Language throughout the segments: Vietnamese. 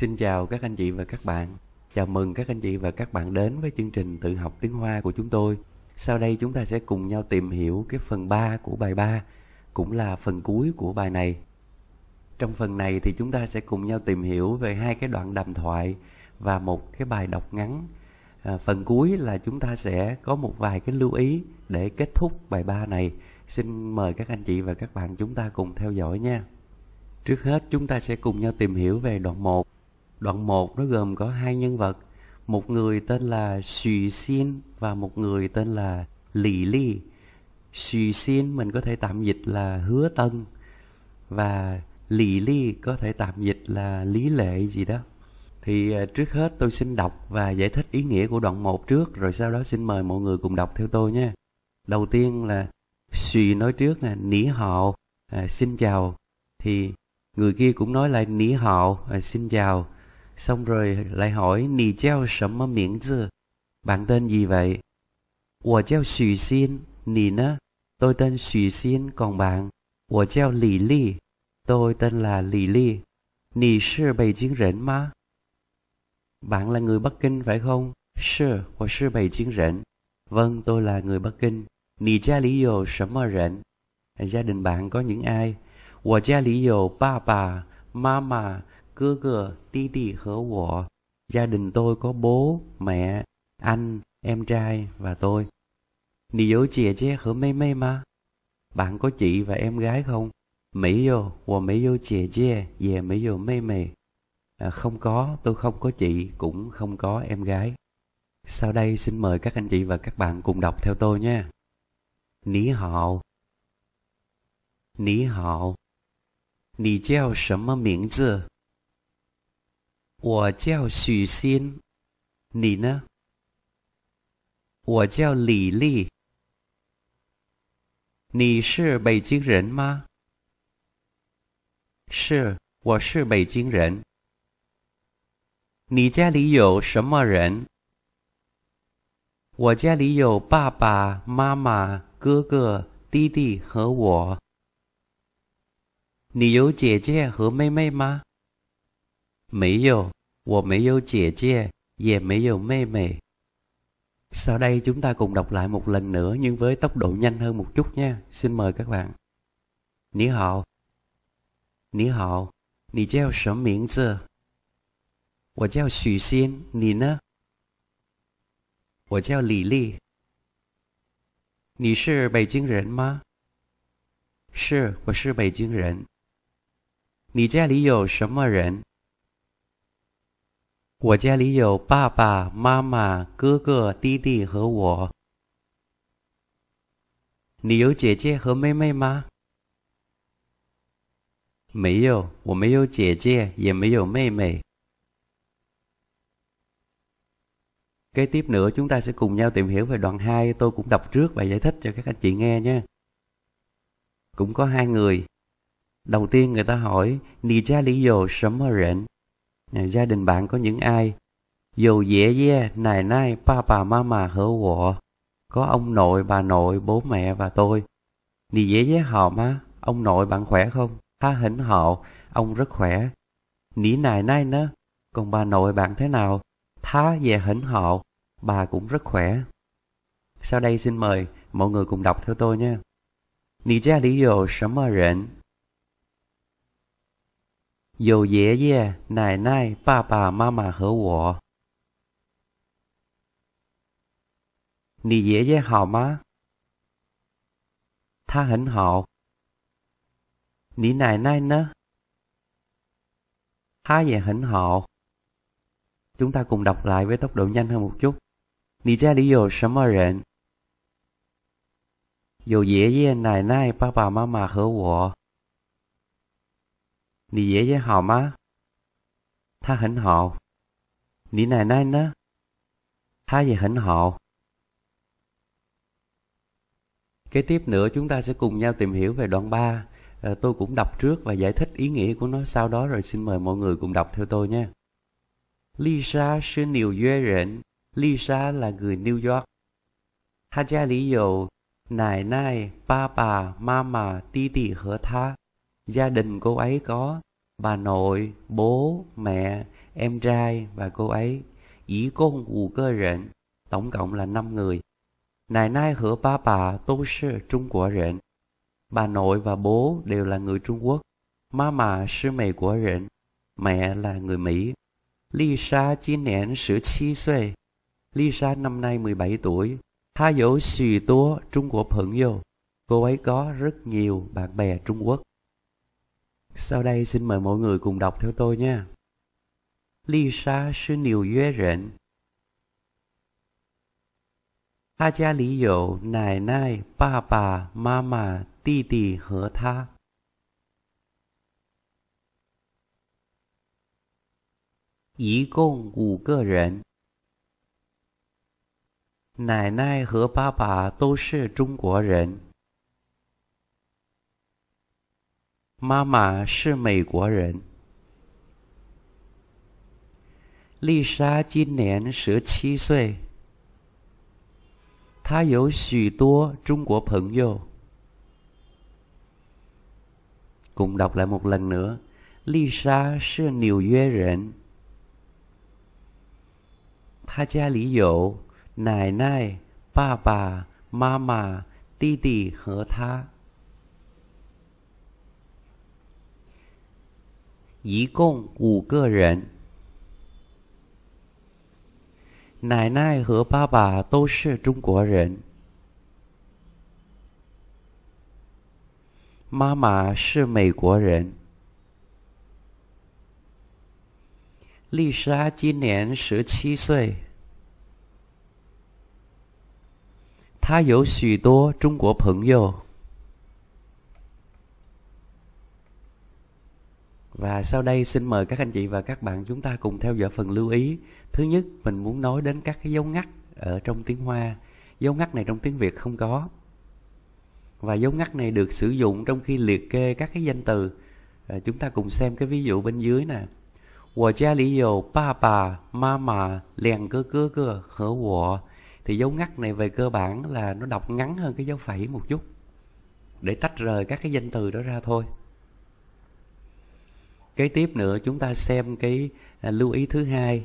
Xin chào các anh chị và các bạn. Chào mừng các anh chị và các bạn đến với chương trình tự học tiếng Hoa của chúng tôi. Sau đây chúng ta sẽ cùng nhau tìm hiểu cái phần 3 của bài 3, cũng là phần cuối của bài này. Trong phần này thì chúng ta sẽ cùng nhau tìm hiểu về hai cái đoạn đàm thoại và một cái bài đọc ngắn. À, phần cuối là chúng ta sẽ có một vài cái lưu ý để kết thúc bài 3 này. Xin mời các anh chị và các bạn chúng ta cùng theo dõi nha. Trước hết chúng ta sẽ cùng nhau tìm hiểu về đoạn 1 Đoạn 1 nó gồm có hai nhân vật, một người tên là Xùy Xin và một người tên là Lì Ly. Xùy Xin mình có thể tạm dịch là Hứa Tân và Lì Ly có thể tạm dịch là Lý Lệ gì đó. Thì à, trước hết tôi xin đọc và giải thích ý nghĩa của đoạn 1 trước rồi sau đó xin mời mọi người cùng đọc theo tôi nha. Đầu tiên là Xùy nói trước là Nỉ Hạo, à, xin chào. Thì người kia cũng nói lại Nỉ Hạo, à, xin chào Xong rồi lại hỏi Nì treo sấm mà miếng giờ Bạn tên gì vậy? Ủa treo Xùy Xin Nì á Tôi tên Xùy Xin Còn bạn Ủa treo Lì Lì Tôi tên là Lì Lì Nì sư bày chiến rỉnh mà Bạn là người Bắc Kinh phải không? Sư, tôi sư bày chiến rỉnh Vâng, tôi là người Bắc Kinh Nì cha lý dồ sấm mà rỉnh Gia đình bạn có những ai? 我家里有爸爸妈妈哥哥、弟弟和我. Gia đình tôi có bố, mẹ, anh, em trai và tôi. Nì yếu chị che hở mê mê ma. Bạn có chị và em gái không? Mỹ vô, và Mỹ vô chìa che, về Mỹ vô mê mê. À, không có, tôi không có chị, cũng không có em gái. Sau đây xin mời các anh chị và các bạn cùng đọc theo tôi nha. Ní hào Ní hào Nì treo sấm miệng zi 我叫许昕，你呢？我叫李丽。你是北京人吗？是，我是北京人。你家里有什么人？我家里有爸爸妈妈、哥哥、弟弟和我。你有姐姐和妹妹吗？没有，我没有姐姐，也没有妹妹. Sau đây chúng ta cùng đọc lại một lần nữa nhưng với tốc độ nhanh hơn một chút nha. Xin mời các bạn. Ni hào. Ni hào. Nì gieo sớm miễn giờ. Wo gieo xù xiên. Nì nơ. Wo gieo lì lì. Nì sư Bắc Kinh rần ma? Sư, wo sư Bắc Kinh rần. Nì gia lý yếu sớm rần? 我家里有爸爸妈妈、哥哥、弟弟和我。你有姐姐和妹妹吗？没有，我没有姐姐，也没有妹妹。Kế tiếp nữa chúng ta sẽ cùng nhau tìm hiểu về đoạn 2 Tôi cũng đọc trước và giải thích cho các anh chị nghe nhé Cũng có hai người Đầu tiên người ta hỏi Nì cha lý dồ sấm hờ rện gia đình bạn có những ai dù dễ dê nài nai papa mama hở wọ có ông nội bà nội bố mẹ và tôi nì dễ dễ họ má ông nội bạn khỏe không ha hỉnh họ ông rất khỏe nỉ nài nai nữa còn bà nội bạn thế nào Tha về hỉnh họ bà cũng rất khỏe sau đây xin mời mọi người cùng đọc theo tôi nha 你家里有什么人？有爷爷、奶奶、爸爸妈妈和我。你爷爷好吗？他很好。你奶奶呢？他也很好。Chúng ta cùng đọc lại với tốc độ nhanh hơn một chút. 你家里有什么人？有爷爷、奶奶、爸爸妈妈和我。你爷爷好吗？他很好。你奶奶呢？她也很好. Kế tiếp nữa chúng ta sẽ cùng nhau tìm hiểu về đoạn ba. Ờ, tôi cũng đọc trước và giải thích ý nghĩa của nó sau đó rồi xin mời mọi người cùng đọc theo tôi nhé. Lisa sư là người New York. Tha Gia đình cô ấy có bà nội, bố, mẹ, em trai và cô ấy. Ý con của cơ rện, tổng cộng là năm người. Nài nai hứa ba bà tô sư Trung của rện. Bà nội và bố đều là người Trung Quốc. Mama sư mẹ của rện, mẹ là người Mỹ. Lisa chín nén sửa chi xuê. Lisa năm nay 17 tuổi. ha dấu xì tố Trung Quốc hưởng vô. Cô ấy có rất nhiều bạn bè Trung Quốc. sau đây xin mời mọi người cùng đọc theo tôi nha lisa sinh nhiều đứa rển. 家家里有奶奶、爸爸妈妈、弟弟和他，一共五个人。奶奶和爸爸都是中国人。妈妈是美国人。丽莎今年十七岁，她有许多中国朋友。丽莎是纽约人。她家里有奶奶、爸爸妈妈、弟弟和她。一共五个人。奶奶和爸爸都是中国人，妈妈是美国人。丽莎今年十七岁，她有许多中国朋友。Và sau đây xin mời các anh chị và các bạn chúng ta cùng theo dõi phần lưu ý. Thứ nhất, mình muốn nói đến các cái dấu ngắt ở trong tiếng Hoa. Dấu ngắt này trong tiếng Việt không có. Và dấu ngắt này được sử dụng trong khi liệt kê các cái danh từ. À, chúng ta cùng xem cái ví dụ bên dưới nè. 我家里有爸爸妈妈两个哥哥和我 thì dấu ngắt này về cơ bản là nó đọc ngắn hơn cái dấu phẩy một chút để tách rời các cái danh từ đó ra thôi kế tiếp nữa chúng ta xem cái à, lưu ý thứ hai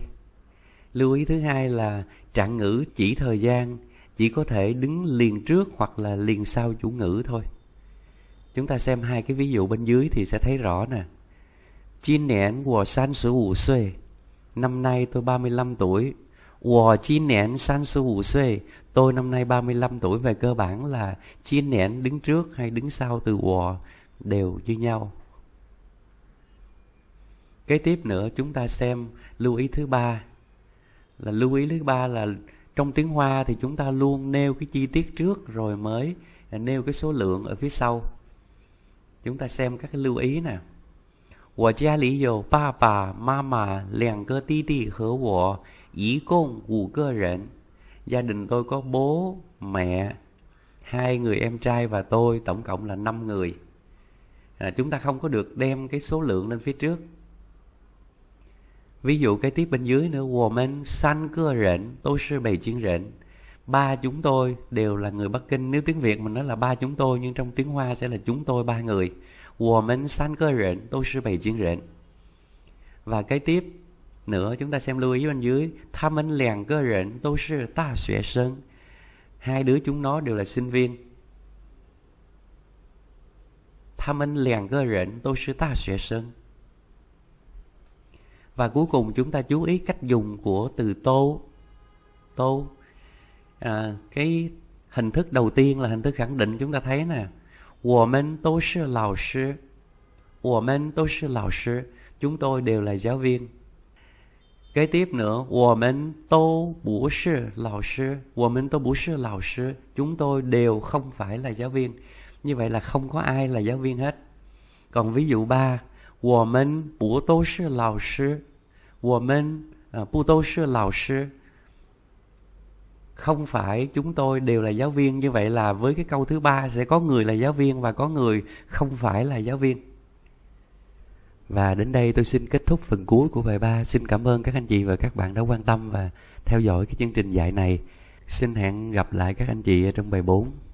lưu ý thứ hai là trạng ngữ chỉ thời gian chỉ có thể đứng liền trước hoặc là liền sau chủ ngữ thôi chúng ta xem hai cái ví dụ bên dưới thì sẽ thấy rõ nè Chín nén của san sư ủ xuê Năm nay tôi 35 tuổi Wo chín nén san sư ủ xuê Tôi năm nay 35 tuổi về cơ bản là Chín nén đứng trước hay đứng sau từ wo đều như nhau Kế tiếp nữa chúng ta xem lưu ý thứ ba là lưu ý thứ ba là trong tiếng Hoa thì chúng ta luôn nêu cái chi tiết trước rồi mới nêu cái số lượng ở phía sau. Chúng ta xem các cái lưu ý nè. cha ba bà ma mà liền cơ cơ hở ý công gia đình tôi có bố, mẹ, hai người em trai và tôi, tổng cộng là năm người. À, chúng ta không có được đem cái số lượng lên phía trước Ví dụ cái tiếp bên dưới nữa, woman, san cơ rện, tôi sư bày chiến rện. Ba chúng tôi đều là người Bắc Kinh. Nếu tiếng Việt mình nói là ba chúng tôi, nhưng trong tiếng Hoa sẽ là chúng tôi ba người. Woman, san cơ rện, tôi sư bày chiến rện. Và cái tiếp nữa, chúng ta xem lưu ý bên dưới. Tha minh lèng cơ rện, tôi sư ta xuệ sơn. Hai đứa chúng nó đều là sinh viên. Tha minh lèng cơ rện, tôi sư ta xuệ sơn và cuối cùng chúng ta chú ý cách dùng của từ tô tô à, cái hình thức đầu tiên là hình thức khẳng định chúng ta thấy nè của mình sư lão sư của mình sư lão sư chúng tôi đều là giáo viên kế tiếp nữa của mình tôi sư lão sư của mình tôi sư lão sư chúng tôi đều không phải là giáo viên như vậy là không có ai là giáo viên hết còn ví dụ ba 我们不都是老师，我们啊不都是老师。Không phải chúng tôi đều là giáo viên như vậy là với cái câu thứ ba sẽ có người là giáo viên và có người không phải là giáo viên. Và đến đây tôi xin kết thúc phần cuối của bài ba Xin cảm ơn các anh chị và các bạn đã quan tâm và theo dõi cái chương trình dạy này. Xin hẹn gặp lại các anh chị ở trong bài bốn.